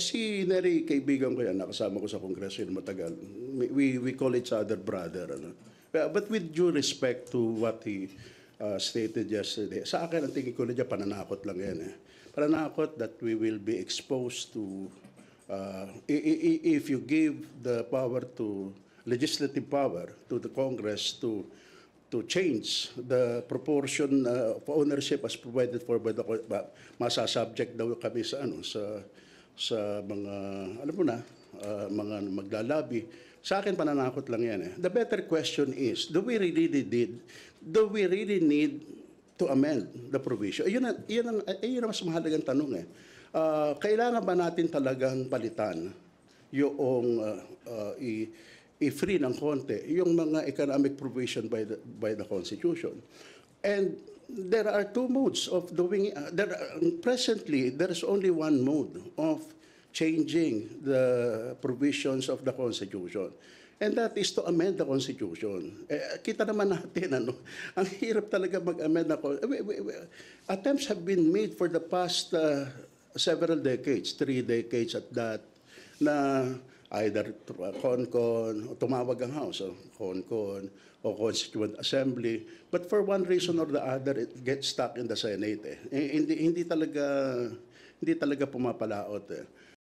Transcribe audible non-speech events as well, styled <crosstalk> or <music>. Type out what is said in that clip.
si Neri, kaibigan ko yan, nakasama ko sa kongreso yun matagal. We, we call each other brother. Ano? But with due respect to what he uh, stated yesterday, sa akin, ang tingin ko na dyan, pananakot lang yan. Eh. Pananakot that we will be exposed to, uh, if you give the power to, legislative power to the Congress to to change the proportion uh, of ownership as provided for by the masasubject daw kami sa ano sa sa mga, alam mo na, uh, mga maglalabi. Sa akin, pananakot lang yan. Eh. The better question is, do we really need, do we really need to amend the provision? Ayun, ang, ayun, ang, ayun eh, ang mas mahalagang tanong eh. Uh, kailangan ba natin talagang palitan yung uh, uh, i, free ng konti yung mga economic provision by the, by the Constitution? And there are two modes of doing uh, there are, uh, presently there is only one mode of changing the provisions of the constitution and that is to amend the constitution eh, kita naman natin <laughs> ano ang hirap talaga mag-amend ng attempts have been made for the past uh, several decades three decades at that na either CONCON, uh, o tumawag ang House, o CONCON, o Constituent Assembly. But for one reason or the other, it gets stuck in the Senate. Eh. eh hindi, hindi talaga hindi talaga pumapalaot. Eh.